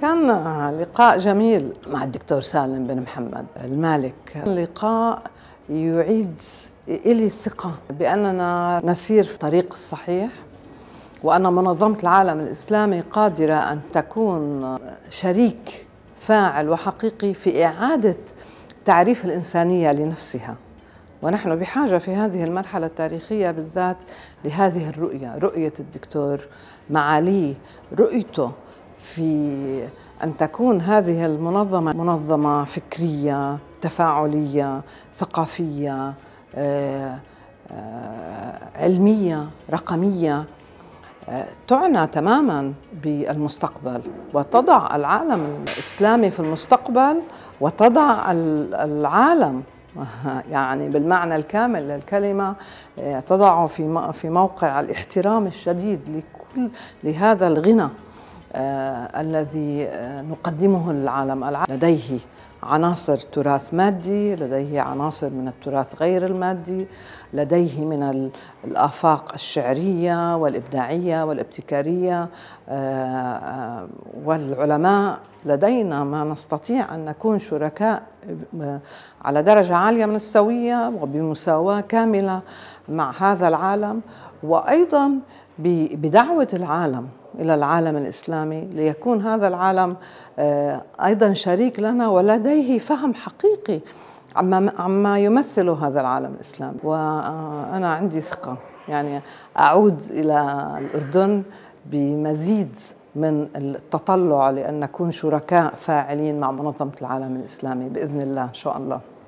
كان لقاء جميل مع الدكتور سالم بن محمد المالك لقاء يعيد إلي الثقة بأننا نسير في الطريق الصحيح وأن منظمة العالم الإسلامي قادرة أن تكون شريك فاعل وحقيقي في إعادة تعريف الإنسانية لنفسها ونحن بحاجة في هذه المرحلة التاريخية بالذات لهذه الرؤية رؤية الدكتور معاليه رؤيته في أن تكون هذه المنظمة منظمة فكرية تفاعلية ثقافية آه، آه، علمية رقمية آه، تعنى تماما بالمستقبل وتضع العالم الإسلامي في المستقبل وتضع العالم يعني بالمعنى الكامل للكلمة تضعه في موقع الاحترام الشديد لكل لهذا الغنى آه، الذي آه، نقدمه للعالم لديه عناصر تراث مادي لديه عناصر من التراث غير المادي لديه من الآفاق الشعرية والإبداعية والابتكارية آه، والعلماء لدينا ما نستطيع أن نكون شركاء على درجة عالية من السوية وبمساواة كاملة مع هذا العالم وايضا بدعوه العالم الى العالم الاسلامي ليكون هذا العالم آه، ايضا شريك لنا ولديه فهم حقيقي عما يمثل يمثله هذا العالم الاسلامي وانا عندي ثقه يعني اعود الى الاردن بمزيد من التطلع لان نكون شركاء فاعلين مع منظمه العالم الاسلامي باذن الله ان شاء الله